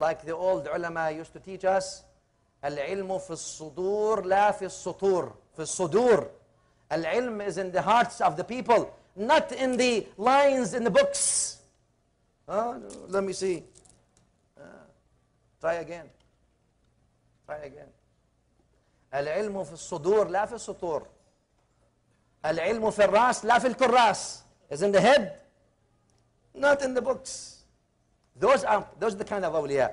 Like the old ulama used to teach us, العلم في الصدور لا في السطور في الصدور العلم is in the hearts of the people not in the lines in the books uh, let me see uh, try again try again العلم في الصدور لا في السطور العلم في الراس لا في الكراس is in the head not in the books those are those are the kind of awliya